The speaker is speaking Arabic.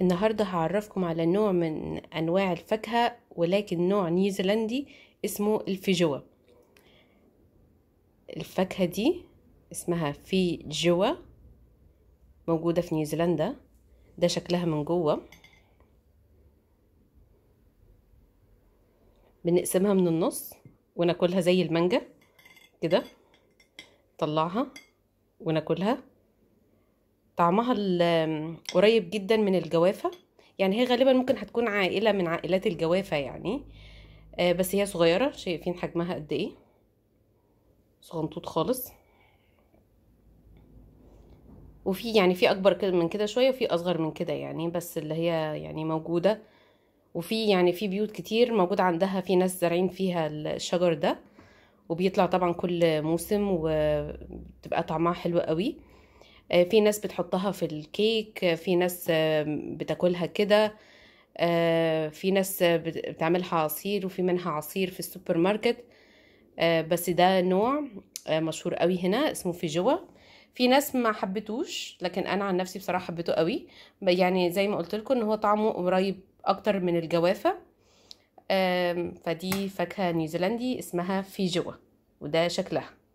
النهاردة هعرفكم على نوع من أنواع الفاكهة ولكن نوع نيوزيلندي اسمه الفيجوا الفاكهة دي اسمها فيجوة موجودة في نيوزيلندا ده شكلها من جوه بنقسمها من النص وناكلها زي المانجا كده نطلعها وناكلها طعمها قريب جدا من الجوافة يعني هي غالبا ممكن هتكون عائلة من عائلات الجوافة يعني آه، بس هي صغيرة شايفين حجمها قد ايه صغنطوط خالص وفي يعني في اكبر من كده شويه وفي اصغر من كده يعني بس اللي هي يعني موجوده وفي يعني في بيوت كتير موجود عندها في ناس زارعين فيها الشجر ده وبيطلع طبعا كل موسم وبتبقى طعمها حلو قوي آه، في ناس بتحطها في الكيك آه، في ناس بتاكلها كده آه، في ناس بتعملها عصير وفي منها عصير في السوبر ماركت بس ده نوع مشهور قوي هنا اسمه فيجوا في ناس ما حبتوش لكن انا عن نفسي بصراحه حبيته قوي يعني زي ما قلت لكم ان هو طعمه قريب اكتر من الجوافه فدي فاكهه نيوزيلندي اسمها فيجوا وده شكلها